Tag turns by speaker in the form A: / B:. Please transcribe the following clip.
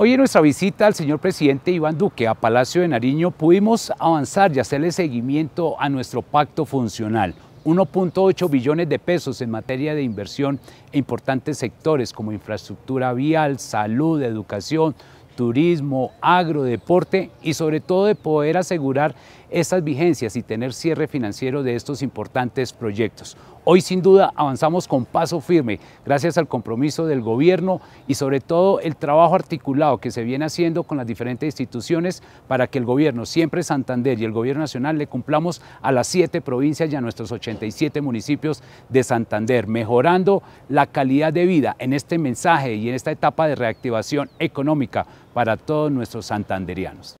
A: Hoy en nuestra visita al señor presidente Iván Duque a Palacio de Nariño pudimos avanzar y hacerle seguimiento a nuestro pacto funcional. 1.8 billones de pesos en materia de inversión en importantes sectores como infraestructura vial, salud, educación, turismo, agrodeporte y sobre todo de poder asegurar esas vigencias y tener cierre financiero de estos importantes proyectos. Hoy sin duda avanzamos con paso firme gracias al compromiso del gobierno y sobre todo el trabajo articulado que se viene haciendo con las diferentes instituciones para que el gobierno, siempre Santander y el gobierno nacional, le cumplamos a las siete provincias y a nuestros 87 municipios de Santander, mejorando la calidad de vida en este mensaje y en esta etapa de reactivación económica para todos nuestros santanderianos.